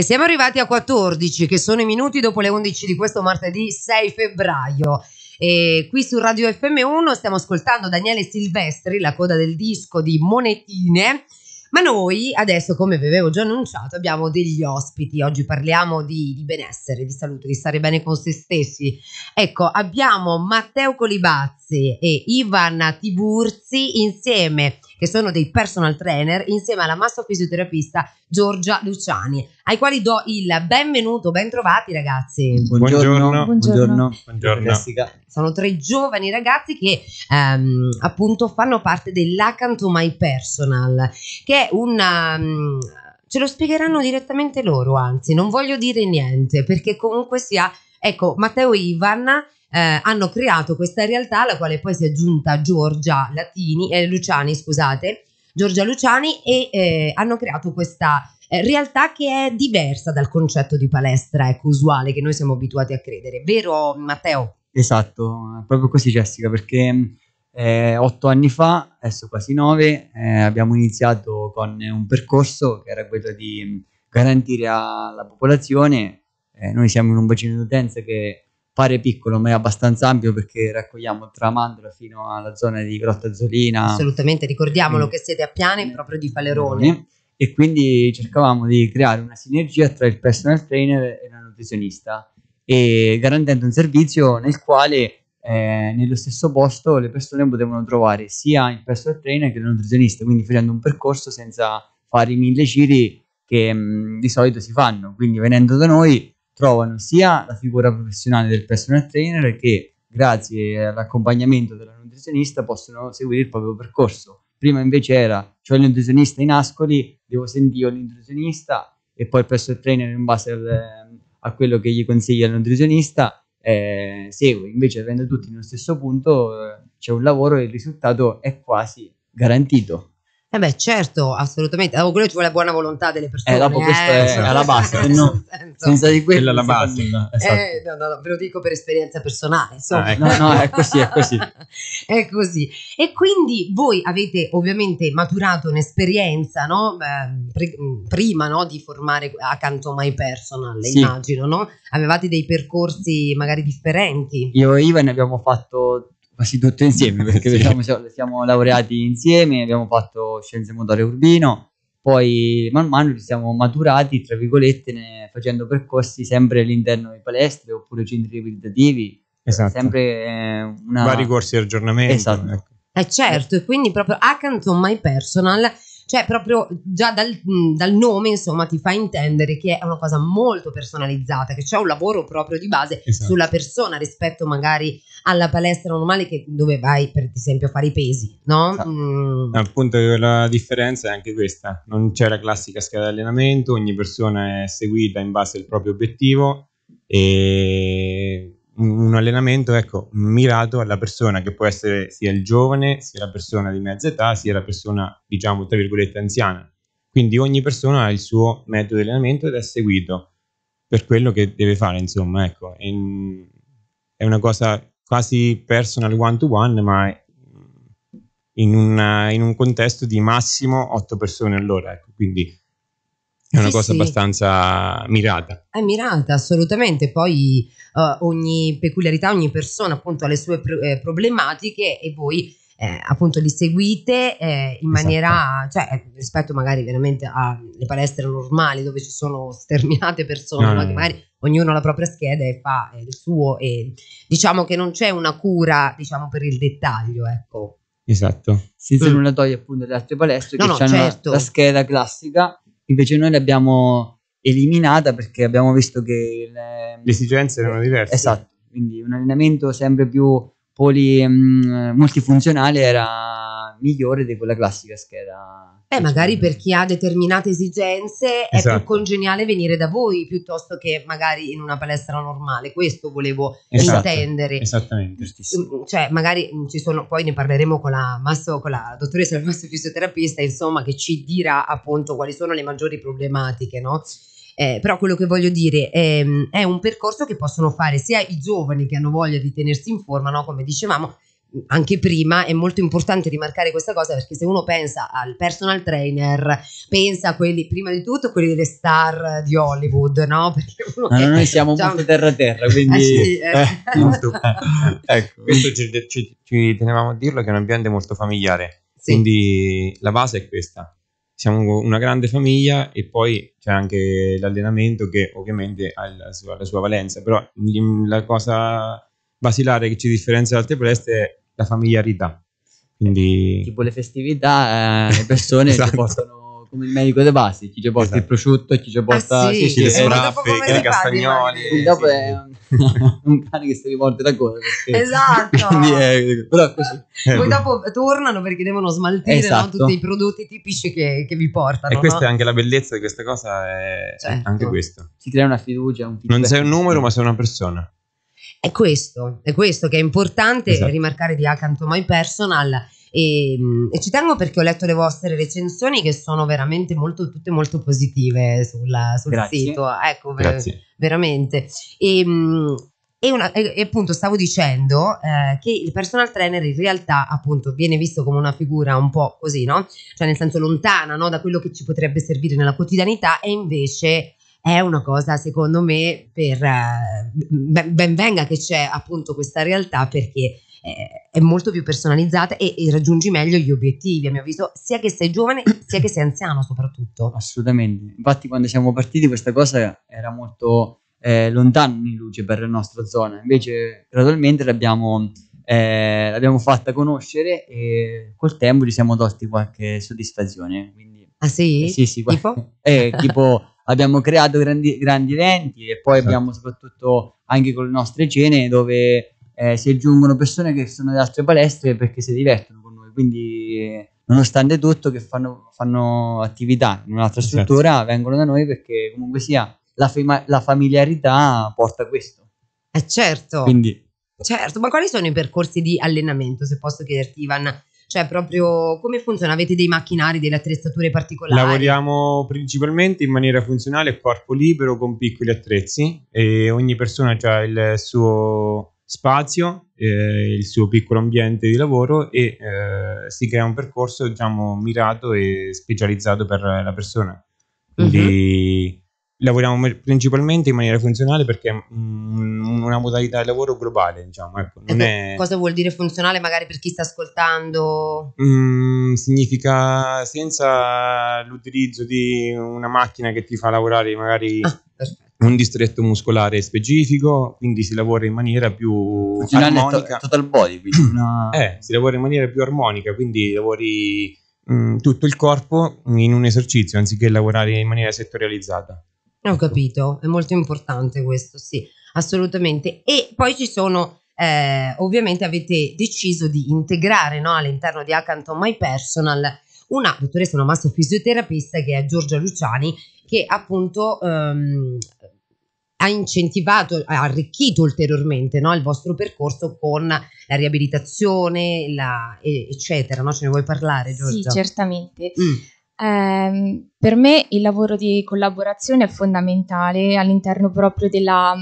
E siamo arrivati a 14, che sono i minuti dopo le 11 di questo martedì 6 febbraio. E qui su Radio FM1 stiamo ascoltando Daniele Silvestri, la coda del disco di Monetine. Ma noi adesso, come vi avevo già annunciato, abbiamo degli ospiti. Oggi parliamo di, di, benessere, di salute, di stare bene con se stessi. Ecco, abbiamo Matteo Colibazzi e Ivan Tiburzi insieme che sono dei personal trainer, insieme alla massofisioterapista Giorgia Luciani, ai quali do il benvenuto, bentrovati ragazzi. Buongiorno. Buongiorno. Buongiorno. Buongiorno. Sono tre giovani ragazzi che ehm, appunto fanno parte dell'Acanto My Personal, che è una... Ehm, ce lo spiegheranno direttamente loro, anzi non voglio dire niente perché comunque sia, ecco, Matteo Ivan eh, hanno creato questa realtà alla quale poi si è aggiunta Giorgia Latini, eh, Luciani, scusate, Giorgia Luciani e eh, hanno creato questa eh, realtà che è diversa dal concetto di palestra ecco, usuale che noi siamo abituati a credere, vero Matteo? Esatto, proprio così Jessica, perché eh, otto anni fa, adesso quasi nove, eh, abbiamo iniziato con un percorso che era quello di garantire alla popolazione, eh, noi siamo in un bacino d'utenza che Fare piccolo ma è abbastanza ampio perché raccogliamo tra Mandola fino alla zona di Grotta Zolina. Assolutamente, ricordiamolo che siete a Piane proprio di Palerone. E quindi cercavamo di creare una sinergia tra il personal trainer e la nutrizionista, e garantendo un servizio nel quale eh, nello stesso posto le persone potevano trovare sia il personal trainer che la nutrizionista, quindi facendo un percorso senza fare i mille giri che mh, mm, di solito si fanno. Quindi venendo da noi trovano sia la figura professionale del personal trainer che grazie all'accompagnamento della nutrizionista possono seguire il proprio percorso. Prima invece era, cioè il nutrizionista in Ascoli, devo sentire il nutrizionista e poi il personal trainer in base al, a quello che gli consiglia il nutrizionista eh, segue. Invece avendo tutti nello stesso punto eh, c'è un lavoro e il risultato è quasi garantito. Eh beh, certo, assolutamente. Allora, oh, quello ci vuole la buona volontà delle eh, persone. Eh, dopo questo è esatto. la base. Eh, no, senza di quello è alla base. Eh, esatto. eh, no, no, ve lo dico per esperienza personale. Insomma. Ah, ecco. no, no, è così, è così. è così. E quindi voi avete ovviamente maturato un'esperienza, no? Beh, mm, prima no? di formare accanto My Personal, sì. immagino, no? Avevate dei percorsi magari differenti. Io e Ivan abbiamo fatto quasi tutto insieme, perché sì. diciamo, siamo laureati insieme, abbiamo fatto scienze modale urbino, poi man mano ci siamo maturati, tra virgolette, ne, facendo percorsi sempre all'interno di palestre oppure centri rehabilitativi, esatto. sempre eh, una... vari corsi di aggiornamento. Esatto. Ecco. Eh certo, e quindi proprio accanto a My Personal cioè, proprio già dal, dal nome, insomma, ti fa intendere che è una cosa molto personalizzata, che c'è un lavoro proprio di base esatto. sulla persona rispetto magari alla palestra normale che, dove vai, per esempio, a fare i pesi, no? Esatto. Mm. Appunto, la differenza è anche questa: non c'è la classica scheda di allenamento, ogni persona è seguita in base al proprio obiettivo e un allenamento ecco, mirato alla persona che può essere sia il giovane, sia la persona di mezza età, sia la persona, diciamo, tra virgolette, anziana. Quindi ogni persona ha il suo metodo di allenamento ed è seguito per quello che deve fare, insomma, ecco. Mm, è una cosa quasi personal one-to-one, ma in, una, in un contesto di massimo otto persone all'ora, ecco. Quindi è una sì, cosa sì. abbastanza mirata. È mirata, assolutamente. Poi uh, ogni peculiarità, ogni persona appunto ha le sue pro- eh, problematiche e voi eh, appunto li seguite eh, in esatto. maniera, cioè eh, rispetto magari veramente alle palestre normali dove ci sono sterminate persone, no, no, no. magari ognuno ha la propria scheda e fa eh, il suo e diciamo che non c'è una cura diciamo per il dettaglio, ecco. Esatto. Senza mm. nulla toglie appunto le altre palestre no, che no, hanno certo. la scheda classica Invece noi l'abbiamo eliminata perché abbiamo visto che... Le, ehm, le esigenze erano eh, diverse. Esatto, quindi un allenamento sempre più poli, mm, multifunzionale era migliore di quella classica scheda. Beh, magari per chi ha determinate esigenze esatto. è più esatto. congeniale venire da voi piuttosto che magari in una palestra normale. Questo volevo esatto. intendere. Esattamente. Mm, cioè, magari mm, ci sono, poi ne parleremo con la, masso, con la dottoressa, il nostro fisioterapista, insomma, che ci dirà appunto quali sono le maggiori problematiche, no? Eh, però quello che voglio dire ehm, è un percorso che possono fare sia i giovani che hanno voglia di tenersi in forma, no? come dicevamo, anche prima è molto importante rimarcare questa cosa perché se uno pensa al personal trainer, pensa a quelli, prima di tutto, quelli delle star di Hollywood, no? Perché uno no, noi siamo diciamo... molto terra-terra, quindi... Eh sì, eh. Eh, ecco, questo ci, ci, ci, tenevamo a dirlo che è un ambiente molto familiare, sì. quindi la base è questa. Siamo una grande famiglia e poi c'è anche l'allenamento che ovviamente ha la sua, la sua valenza, però la cosa basilare che ci differenzia da altre palestre è la familiarità. Quindi... Tipo le festività, eh, le persone esatto. ci portano come il medico dei basi, chi ci porta esatto. il prosciutto, chi ci porta ah, sì, sì, le sfraffe, i castagnoli. Paghi, dopo è un, cane che si rivolge da coda. Esatto. è, però così. Eh, Poi dopo tornano perché devono smaltire esatto. no, tutti i prodotti tipici che, che vi portano. E questa no? è anche la bellezza di questa cosa, è certo. anche questo. Si crea una fiducia, un Non sei un numero ma sei una persona. È questo, è questo che è importante esatto. rimarcare di Acanto My Personal. E, ehm, e, ci tengo perché ho letto le vostre recensioni che sono veramente molto, tutte molto positive sulla, sul Grazie. sito. Ecco, ver- veramente. E, ehm, e, una, e, appunto stavo dicendo eh, che il personal trainer in realtà appunto viene visto come una figura un po' così, no? Cioè nel senso lontana no? da quello che ci potrebbe servire nella quotidianità e invece è una cosa secondo me per eh, ben venga che c'è appunto questa realtà perché eh, è molto più personalizzata e, e, raggiungi meglio gli obiettivi, a mio avviso, sia che sei giovane sia che sei anziano soprattutto. Assolutamente, infatti quando siamo partiti questa cosa era molto eh, lontana in luce per la nostra zona, invece gradualmente l'abbiamo, eh, l'abbiamo fatta conoscere e col tempo ci siamo tolti qualche soddisfazione. Quindi, ah sì? Eh, sì, sì, tipo? Eh, tipo abbiamo creato grandi, grandi eventi e poi esatto. abbiamo soprattutto anche con le nostre cene dove eh, si aggiungono persone che sono da altre palestre perché si divertono con noi, quindi nonostante tutto che fanno, fanno attività in un'altra esatto. struttura vengono da noi perché comunque sia la, fema- la familiarità porta a questo. Eh certo. Quindi. Certo, ma quali sono i percorsi di allenamento, se posso chiederti Ivan? Cioè, proprio come funziona? Avete dei macchinari, delle attrezzature particolari? Lavoriamo principalmente in maniera funzionale a corpo libero con piccoli attrezzi e ogni persona ha il suo spazio, eh, il suo piccolo ambiente di lavoro e eh, si crea un percorso diciamo mirato e specializzato per la persona. Quindi mhm lavoriamo principalmente in maniera funzionale perché è una modalità di lavoro globale, diciamo. Ecco, è... Cosa vuol dire funzionale magari per chi sta ascoltando? Mm, significa senza l'utilizzo di una macchina che ti fa lavorare magari ah, un distretto muscolare specifico, quindi si lavora in maniera più funzionale armonica. To- total body, quindi una... eh, si lavora in maniera più armonica, quindi lavori mm, tutto il corpo in un esercizio anziché lavorare in maniera settorializzata. Ho capito, è molto importante questo, sì, assolutamente. E poi ci sono, eh, ovviamente avete deciso di integrare no, all'interno di Acanton My Personal una dottoressa, una fisioterapista che è Giorgia Luciani, che appunto ehm, ha incentivato, ha arricchito ulteriormente no, il vostro percorso con la riabilitazione, la, eccetera. No? Ce ne vuoi parlare, Giorgia? Sì, certamente. Mm. Eh, per me il lavoro di collaborazione è fondamentale all'interno proprio della,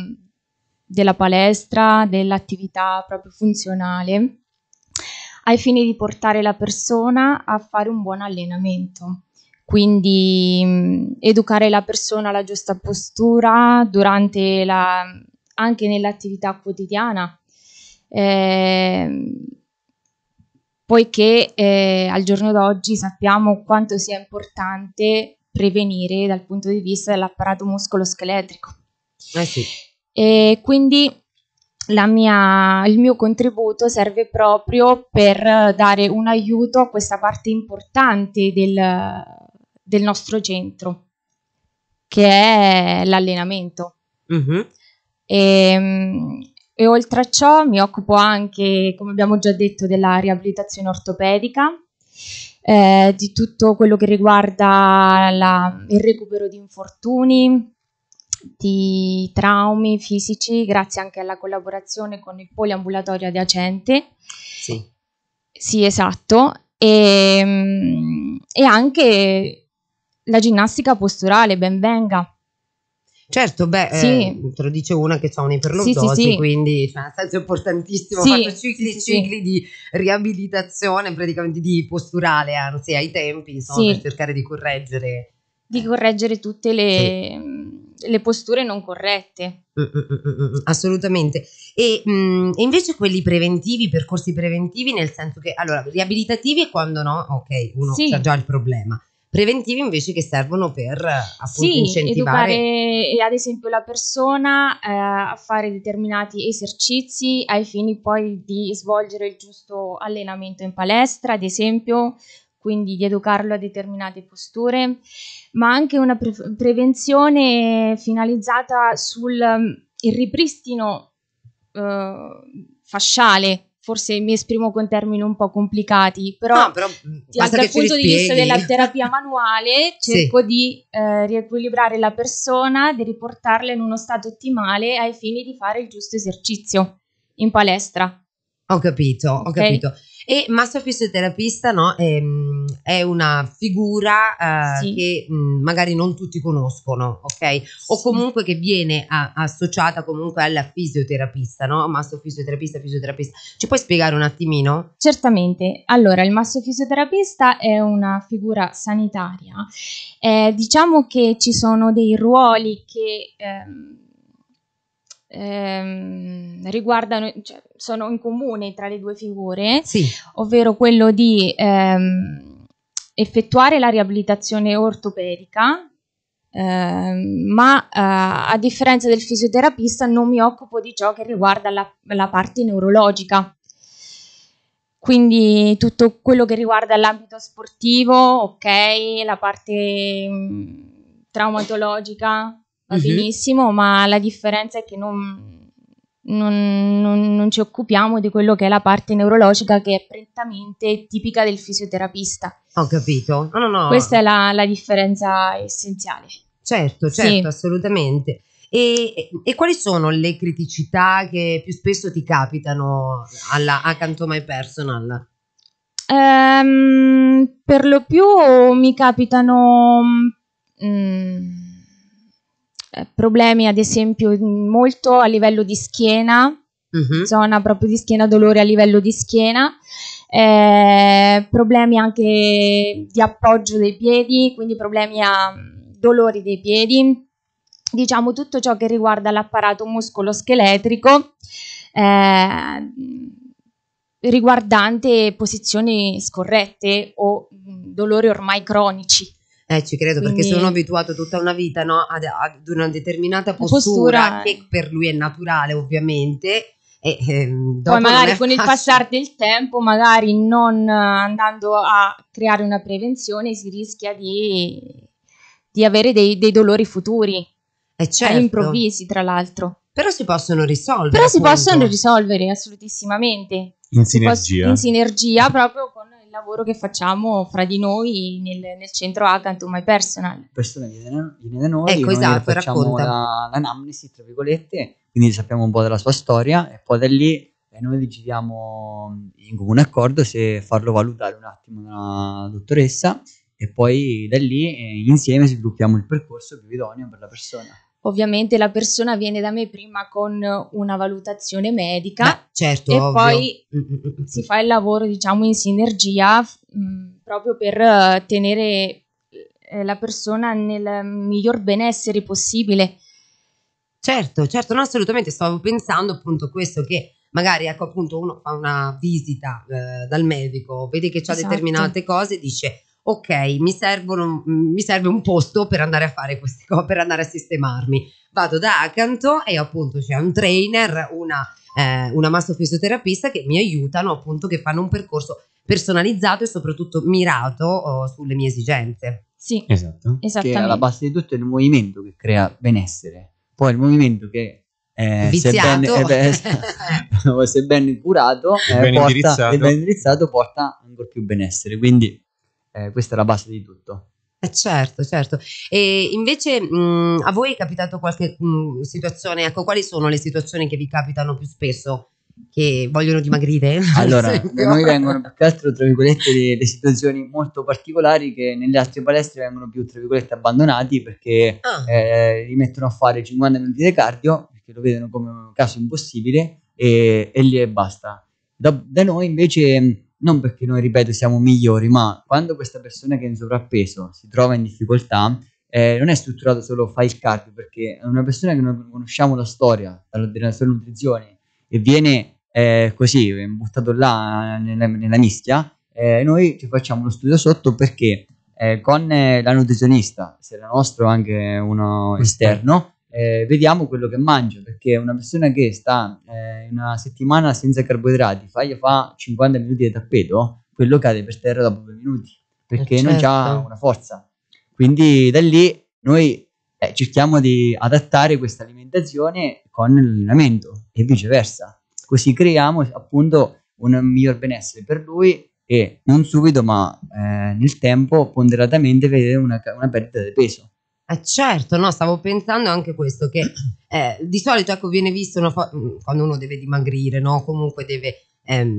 della palestra, dell'attività proprio funzionale, ai fini di portare la persona a fare un buon allenamento. Quindi mh, mm, educare la persona alla giusta postura durante la, anche nell'attività quotidiana. Eh, poiché eh, al giorno d'oggi sappiamo quanto sia importante prevenire dal punto di vista dell'apparato muscoloscheletrico. Eh sì. E quindi mia, il mio contributo serve proprio per dare un aiuto a questa parte importante del, del nostro centro, che è l'allenamento. Mm-hmm. E, ehm, e oltre a ciò mi occupo anche, come abbiamo già detto, della riabilitazione ortopedica, eh, di tutto quello che riguarda la, il recupero di infortuni, di traumi fisici, grazie anche alla collaborazione con il poliambulatorio adiacente. Sì, sì esatto. E, mm, e anche la ginnastica posturale, benvenga Certo, beh, eh, sì. eh, te lo dice una che ha un'iperlordosi, sì, sì, quindi cioè, nel senso è importantissimo, sì, ho fatto cicli, cicli di riabilitazione, praticamente di posturale, anzi ai tempi, insomma, per cercare di correggere. Di correggere tutte le, le posture non corrette. Mm, mm, mm, assolutamente. E, e, invece quelli preventivi, percorsi preventivi, nel senso che, allora, riabilitativi è quando no, ok, uno sì. ha già il problema preventivi invece che servono per eh, appunto, sì, incentivare. Educare, eh, ad esempio la persona eh, a fare determinati esercizi ai fini poi di svolgere il giusto allenamento in palestra, ad esempio, quindi di educarlo a determinate posture, ma anche una pre- prevenzione finalizzata sul mm, ripristino eh, fasciale forse mi esprimo con termini un po' complicati, però, no, però mm, anche dal punto di vista della terapia manuale cerco sì. di eh, riequilibrare la persona, di riportarla in uno stato ottimale ai fini di fare il giusto esercizio in palestra. Ho capito, okay? ho capito. E massofisioterapista no, è, ehm, è, una figura eh, sì. che mh, mm, magari non tutti conoscono, ok? O comunque che viene a, associata comunque alla fisioterapista, no? Massofisioterapista, fisioterapista. Ci puoi spiegare un attimino? Certamente. Allora, il massofisioterapista è una figura sanitaria. Eh, diciamo che ci sono dei ruoli che... Ehm, ehm, riguardano, cioè, sono in comune tra le due figure, sì. ovvero quello di ehm, effettuare la riabilitazione ortopedica, ehm, ma eh, a differenza del fisioterapista non mi occupo di ciò che riguarda la, la parte neurologica quindi tutto quello che riguarda l'ambito sportivo, ok, la parte mm, traumatologica, va uh-huh. benissimo, ma la differenza è che non, non, non, non, ci occupiamo di quello che è la parte neurologica che è prettamente tipica del fisioterapista. Ho capito. No, no, no. Questa è la, la, differenza essenziale. Certo, certo, sì. assolutamente. E, e, quali sono le criticità che più spesso ti capitano alla, a My Personal? Um, per lo più mi capitano um, eh, problemi ad esempio mm, molto a livello di schiena, uh-huh. zona proprio di schiena, dolore a livello di schiena, eh, problemi anche di appoggio dei piedi, quindi problemi a mm, dolori dei piedi, diciamo tutto ciò che riguarda l'apparato muscoloscheletrico eh, riguardante posizioni scorrette o mm, dolori ormai cronici. Eh, ci credo Quindi... perché sono abituato tutta una vita no, ad, ad, una determinata postura, postura che per lui è naturale ovviamente. E, eh, Poi magari con il passare del tempo, magari non eh, andando a creare una prevenzione, si rischia di, di avere dei, dei, dolori futuri. Eh, eh certo. All'improvvisi, tra l'altro. Però si possono risolvere. Però si appunto. possono risolvere assolutissimamente. In sinergia. Posso, in sinergia proprio lavoro che facciamo fra di noi nel, nel centro Acanto My Personal. Persone viene, viene da noi, ecco, esatto, facciamo la, l'anamnesi, tra virgolette, quindi sappiamo un po' della sua storia e poi da lì eh, noi decidiamo in comune accordo se farlo valutare un attimo dalla dottoressa e poi da lì eh, insieme sviluppiamo il percorso più idoneo per la persona. Ovviamente la persona viene da me prima con una valutazione medica Beh, certo, e ovvio. poi mm, mm, mm, si fa il lavoro diciamo in sinergia mh, proprio per eh, tenere eh, la persona nel miglior benessere possibile. Certo, certo, no, assolutamente stavo pensando appunto questo che magari ecco appunto uno fa una visita eh, dal medico, vede che ha esatto. determinate cose e dice ok, mi, servono, mm, mi serve un posto per andare a fare queste cose, per andare a sistemarmi. Vado da accanto e appunto c'è un trainer, una, eh, una massofisioterapista che mi aiutano, appunto, che fanno un percorso personalizzato e soprattutto mirato oh, sulle mie esigenze. Sì, esatto. Che alla base di tutto è il movimento che crea benessere. Poi il movimento che eh, Viziato. se, eh, ben, eh, curato, eh, ben, ben indirizzato, porta ancora più benessere. Quindi eh, questa è la base di tutto. Eh certo, certo. E invece mh, mm, a voi è capitato qualche mh, mm, situazione? Ecco, quali sono le situazioni che vi capitano più spesso? Che vogliono dimagrire? Allora, da noi vengono più che altro, tra virgolette, le, le, situazioni molto particolari che nelle altre palestre vengono più, tra virgolette, abbandonati perché ah. eh, li mettono a fare 50 minuti di cardio perché lo vedono come un caso impossibile e, e lì e basta. Da, da noi invece non perché noi, ripeto, siamo migliori, ma quando questa persona che è in sovrappeso si trova in difficoltà, eh, non è strutturato solo fa il cardio, perché è una persona che non conosciamo la storia della sua nutrizione e viene eh, così buttato là nella, nella mischia, eh, noi ci facciamo uno studio sotto perché eh, con la nutrizionista, se la nostra o anche uno esterno, eh, vediamo quello che mangia, perché una persona che sta eh, una settimana senza carboidrati, fa, fa 50 minuti di tappeto, quello cade per terra dopo due minuti, perché eh certo. non ha una forza. Quindi da lì noi eh, cerchiamo di adattare questa alimentazione con l'allenamento e viceversa. Così creiamo appunto un miglior benessere per lui e non subito ma eh, nel tempo ponderatamente vede una, una perdita di peso. Eh certo, no, stavo pensando anche questo, che eh, di solito ecco, viene visto mm, quando uno deve dimagrire, no? comunque deve, ehm,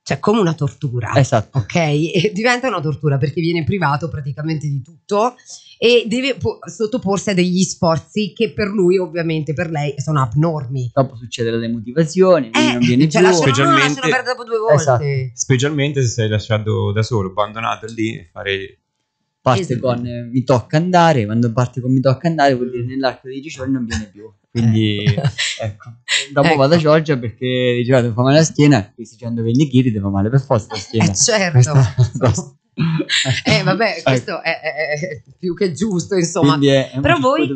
cioè come una tortura, esatto. ok? E diventa una tortura perché viene privato praticamente di tutto e deve sottoporsi a degli sforzi che per lui ovviamente, per lei, sono abnormi. Dopo succede la demotivazione, eh, non viene cioè, più. Specialmente, no, dopo due volte. Esatto. Specialmente se sei lasciato da solo, abbandonato lì, fare parte esatto. con eh, mi tocca andare, quando parte con mi tocca andare vuol dire nell'arco dei 10 giorni non viene più. Quindi eh. ecco, dopo ecco. vado a Giorgia perché diceva devo fa male la schiena, qui si 20 kg devo male per forza la schiena. Eh, certo. Questa, eh vabbè ecco. questo è, è, è, più che giusto insomma è, però voi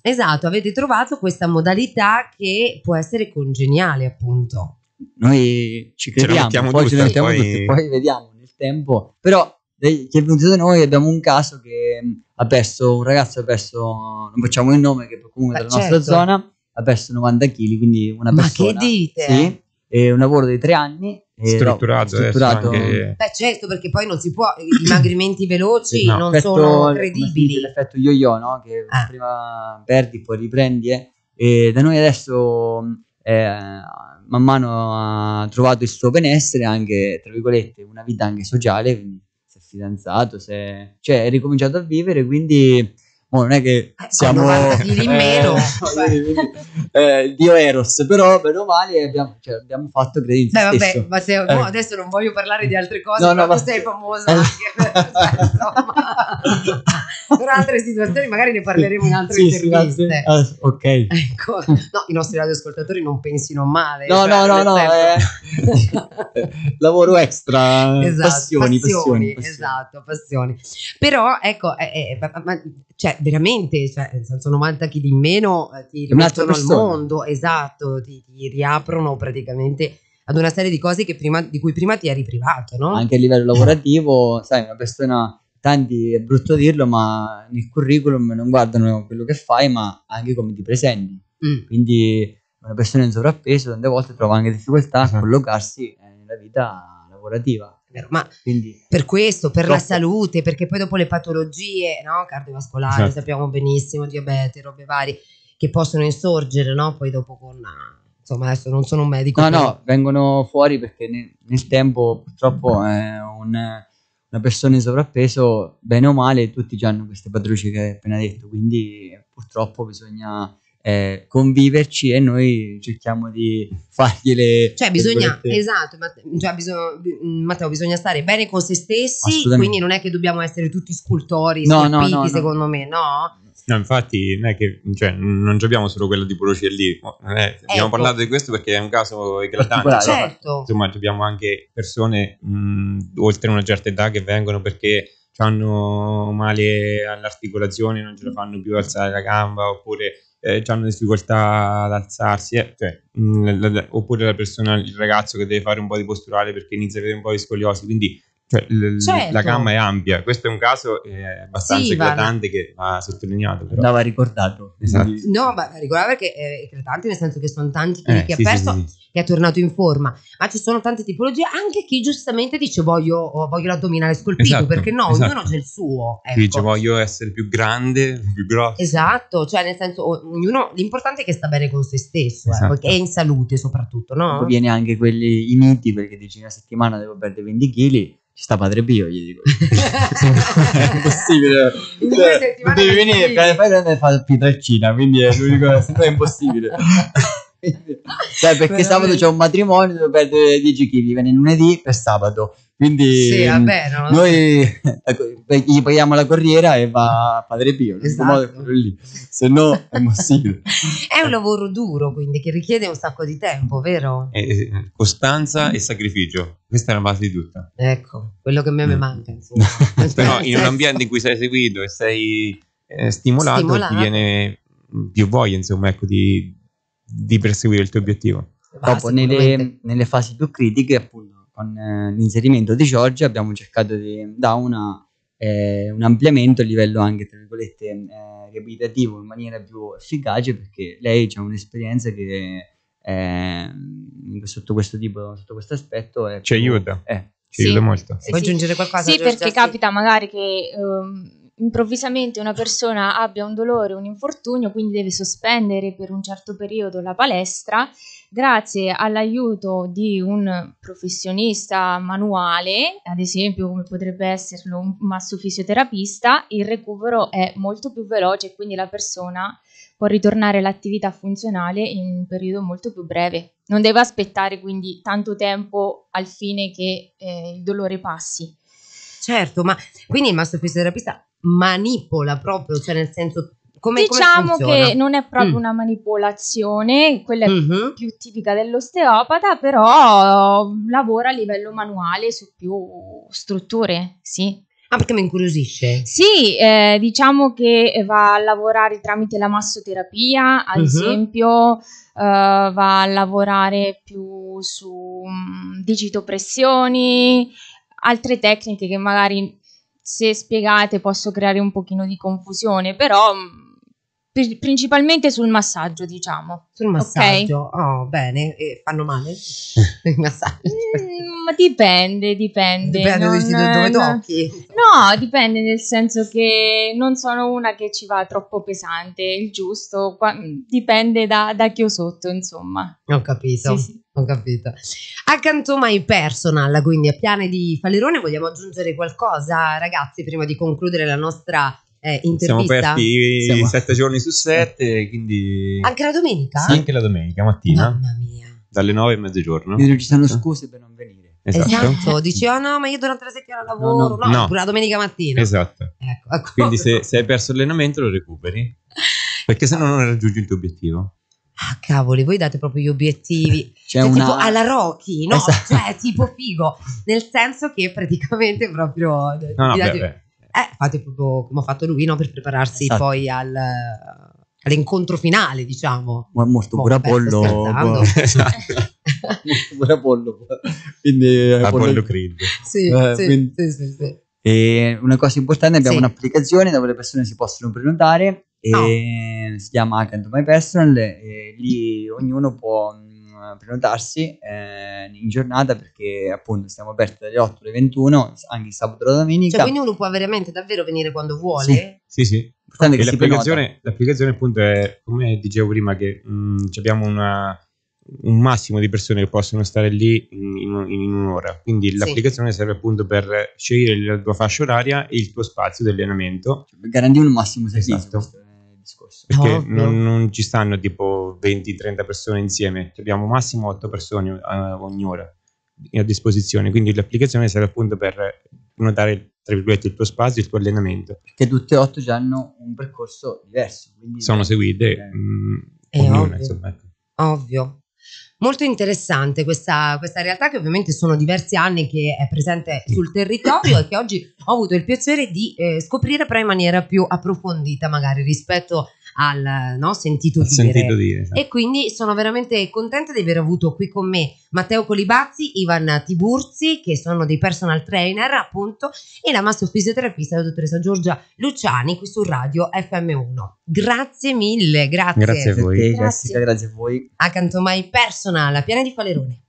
esatto avete trovato questa modalità che può essere congeniale appunto noi ci crediamo poi, poi, poi vediamo nel tempo però che è venuto da noi abbiamo un caso che mm, ha perso un ragazzo, ha perso, non facciamo il nome, che comunque della certo. nostra zona, ha perso 90 kg, quindi una Ma persona. Ma che dite? Sì, è un lavoro di tre anni. Strutturato, strutturato. Anche... Beh, certo, perché poi non si può, i dimagrimenti veloci no. non Effetto, sono credibili. L'effetto yo-yo, no? Che ah. prima perdi, poi riprendi. Eh. E da noi adesso mm, eh, man mano ha trovato il suo benessere, anche tra virgolette, una vita anche sociale. Quindi fidanzato, se... cioè è ricominciato a vivere, quindi Oh, non è che eh, siamo in meno eh, eh, Dio eh, Eros però meno male abbiamo, cioè, abbiamo fatto credito Beh, vabbè, ma se, no, eh. adesso non voglio parlare di altre cose no, no, ma sei famosa anche per, cioè, per altre situazioni magari ne parleremo in altre sì, interviste sì, ah, ok ecco. no, i nostri radioascoltatori non pensino male no cioè, no no, no lavoro extra esatto, passioni, passioni, passioni, esatto passioni però ecco cioè veramente, cioè, nel senso 90 kg in meno eh, ti rimettono al mondo, esatto, ti, ti, riaprono praticamente ad una serie di cose prima, di cui prima ti eri privato, no? Anche a livello lavorativo, sai, una persona tanti è brutto dirlo, ma nel curriculum non guardano quello che fai, ma anche come ti presenti. Mm. Quindi una persona in sovrappeso tante volte trova anche difficoltà a certo. collocarsi eh, nella vita lavorativa vero? Ma Quindi, per questo, per troppo. la salute, perché poi dopo le patologie no? cardiovascolari, certo. sappiamo benissimo, diabete, robe varie, che possono insorgere, no? Poi dopo con... Insomma, adesso non sono un medico. No, però... no, vengono fuori perché nel, nel tempo purtroppo è eh, un una persona in sovrappeso, bene o male, tutti già hanno queste patologie che hai appena detto, quindi purtroppo bisogna eh, conviverci e noi cerchiamo di fargli le... Cioè bisogna, esatto, ma, cioè bisogna, mm, Matteo, bisogna stare bene con se stessi, quindi non è che dobbiamo essere tutti scultori, no, scolpiti no, no, secondo me, no? No, infatti non è che cioè, non abbiamo solo quella di Polocia lì, eh, abbiamo ecco. parlato di questo perché è un caso eclatante. Certo. Insomma, abbiamo anche persone mh, mm, oltre una certa età che vengono perché hanno male all'articolazione, non ce la fanno più alzare la gamba oppure eh, hanno difficoltà ad alzarsi, eh, cioè, mh, mm, la, la, oppure la persona, il ragazzo che deve fare un po' di posturale perché inizia a avere un po' di scoliosi, quindi cioè, l- certo. La gamma è ampia, questo è un caso eh, abbastanza sì, eclatante va... che va sottolineato. Però. No, va ricordato. Esatto. No, va ricordato perché è eclatante nel senso che sono tanti quelli eh, che sì, ha perso sì, e è tornato in forma, ma ci sono tante tipologie, anche chi giustamente dice voglio, oh, voglio l'addominale scolpito, esatto, perché no, esatto. ognuno c'è il suo. Ecco. Chi dice ecco. voglio essere più grande, più grosso. Esatto, cioè nel senso ognuno, l'importante è che sta bene con se stesso eh, esatto. eh, e in salute soprattutto, no? Poi viene anche quelli i miti perché dici una settimana devo perdere 20 kg ci sta padre Bio, gli dico. è impossibile. Cioè, devi venire, fai prendere e fare Pietrelcina, quindi è l'unico, è impossibile. cioè, perché Veramente. sabato c'è un matrimonio, dove perde 10 kg, viene lunedì per sabato. Quindi sì, vabbè, no, ehm, noi ecco, gli paghiamo la corriera e va a Padre Pio, esatto. lì. se no è possibile. è un lavoro duro, quindi che richiede un sacco di tempo, vero? Eh, eh costanza e sacrificio, questa è la base di tutto. Ecco, quello che a me mm. manca, insomma. Però in un ambiente in cui sei seguito e sei eh, stimolato, stimolato, ti viene più voglia, insomma, ecco, di di perseguire il tuo obiettivo. Ah, Dopo, nelle, nelle, fasi più critiche, appunto, con eh, l'inserimento di Giorgia abbiamo cercato di dare una, eh, un ampliamento a livello anche, tra virgolette, eh, riabilitativo in maniera più efficace perché lei ha un'esperienza che eh, sotto questo tipo, sotto questo aspetto... Ci più, aiuta, eh. ci sì. aiuta molto. Puoi sì. aggiungere qualcosa? Sì, perché capita magari che... Um, improvvisamente una persona abbia un dolore, un infortunio, quindi deve sospendere per un certo periodo la palestra, grazie all'aiuto di un professionista manuale, ad esempio come potrebbe esserlo un masso fisioterapista, il recupero è molto più veloce e quindi la persona può ritornare all'attività funzionale in un periodo molto più breve. Non deve aspettare quindi tanto tempo al fine che eh, il dolore passi. Certo, ma quindi il massofisioterapista manipola proprio, cioè nel senso come, diciamo come che non è proprio mm. una manipolazione, quella mm-hmm. più tipica dell'osteopata, però lavora a livello manuale su più strutture, sì. Ah, perché mi incuriosisce? Sì, eh, diciamo che va a lavorare tramite la massoterapia, ad mm-hmm. esempio, eh, va a lavorare più su mm, digitopressioni, altre tecniche che magari se spiegate posso creare un pochino di confusione, però mm, Pri- principalmente sul massaggio, diciamo. Sul massaggio, okay? oh, bene, e fanno male i massaggi? Mm, dipende, dipende. Dipende non, dove no, tocchi. No, dipende nel senso che non sono una che ci va troppo pesante, il giusto, qua, mm, dipende da, da chi ho sotto, insomma. Ho capito. Sì, sì. Ho capito. Accanto My Personal, quindi a piani di Falerone, vogliamo aggiungere qualcosa, ragazzi, prima di concludere la nostra eh, siamo aperti siamo... 7 giorni su sette, quindi... Anche la domenica? Sì, anche la domenica mattina. Mamma mia. Dalle nove e mezzogiorno. Quindi non ci sono eh? scuse per non venire. Esatto. esatto. Dici, oh no, ma io durante la settimana lavoro, no, no, no, no. pure la domenica mattina. Esatto. Ecco, ecco. Quindi se, se, hai perso l'allenamento lo recuperi, perché se no non raggiungi il tuo obiettivo. Ah, cavoli, voi date proprio gli obiettivi. C'è cioè, una... tipo alla Rocky, no? Esatto. Cioè, tipo figo, nel senso che praticamente proprio... No, no, date... beh, beh eh, fate proprio come ha fatto lui no? per prepararsi esatto. poi al, all'incontro finale, diciamo. Ma è molto oh, pure Apollo. Boh. Esatto. pure Apollo. Boh. Quindi Apollo, Apollo Creed. Sì, eh, sì, quindi... sì, sì, sì, E una cosa importante, abbiamo sì. un'applicazione dove le persone si possono prenotare, e no. Ah. si chiama Account My Personal, e lì ognuno può prenotarsi eh, in giornata perché appunto stiamo aperti dalle 8 alle 21 anche sabato e la domenica. Cioè, quindi uno può veramente davvero venire quando vuole. Sì, sì. sì. Perché l'applicazione, l'applicazione, appunto è, come dicevo prima, che mh, mm, abbiamo una, un massimo di persone che possono stare lì in, in, in un'ora. Quindi sì. l'applicazione serve appunto per scegliere la tua fascia oraria e il tuo spazio di allenamento. Cioè, per garantire un massimo esatto. servizio. Esatto discorso. Perché no, non, no. non, ci stanno tipo 20-30 persone insieme, abbiamo massimo 8 persone a eh, ogni ora a disposizione, quindi l'applicazione serve appunto per notare tra virgolette il tuo spazio, il tuo allenamento. Perché tutte e 8 già hanno un percorso diverso. Sono seguite. Eh. Mh, mm, ognuna, ovvio. Insomma. Ecco. ovvio. Molto interessante questa, questa realtà che ovviamente sono diversi anni che è presente sul territorio e che oggi ho avuto il piacere di eh, scoprire però in maniera più approfondita magari rispetto a al no, sentito, dire. sentito, dire. Certo. E quindi sono veramente contenta di aver avuto qui con me Matteo Colibazzi, Ivan Tiburzi, che sono dei personal trainer, appunto, e la massofisioterapista, la dottoressa Giorgia Luciani, qui su Radio FM1. Grazie mille, grazie. Grazie a voi, grazie, grazie a voi. A Cantomai Personal, a Piana di Falerone.